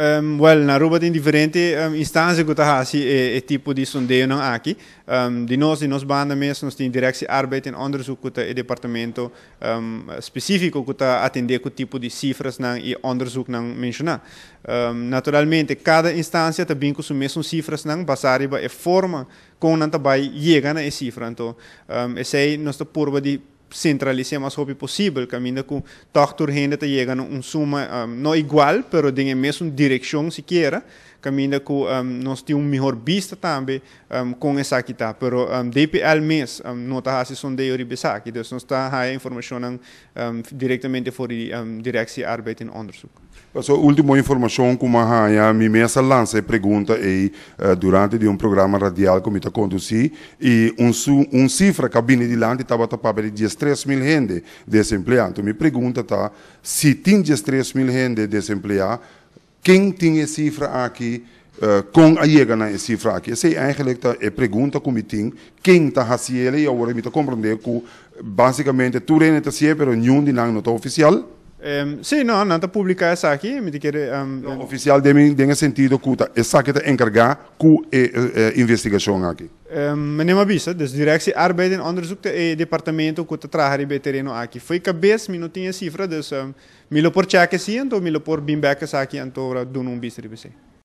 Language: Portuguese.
Um, ehm, well, na rua tem diferentes um, ehm, instâncias que está assim, e, tipo de sondeio não aqui. Um, ehm, de nós, de nós banda mesmo, nós temos a arbeid em outros que está departamento um, específico que está atender com tipo de cifras não, e onderzoek não mencionar. Um, naturalmente, cada instância está bem com as mesmas cifras não, baseada em forma como não está vai chegar na cifra. Então, um, esse aí nós está por de o mais rápido possível, caminha com tortura renda tá chegando um suma um, não igual, pero tem a mesma direção sequer, caminha com um, nós temos um melhor vista também um, com essa aqui tá, pero um, DPL mês um, não está assim sondeio de besar, então nós está a informação um, diretamente fora de um, direção de arbeid em onderzoek a última informação que uma raia me mesa lança pergunta e uh, eh, durante de um programa radial que eu me conduzi e um, um cifra cabine de lante estava tapada de 13 mil gente desempregado. Me pergunta tá se tem 13 mil gente desempregada quem tem essa cifra aqui? Uh, com a chega na né, cifra aqui. Essa é a é pergunta que eu tenho. Quem está fazendo ele, eu vou me compreender que basicamente tudo é necessário, mas nenhum de nós não está oficial. Um, não, não está publicado essa aqui, mi Um, oficial de mim tem sentido que essa que está encargar com a investigação aqui. Um, é Mabisa, dus de arbeid e onderzoek te departamento que te eh, eh, eh, trabalha no terreno aqui. Foi cabeça, não tinha cifra, dus um, milo por cheque sim, então milo por bimbeca aqui, então doen um de bistri.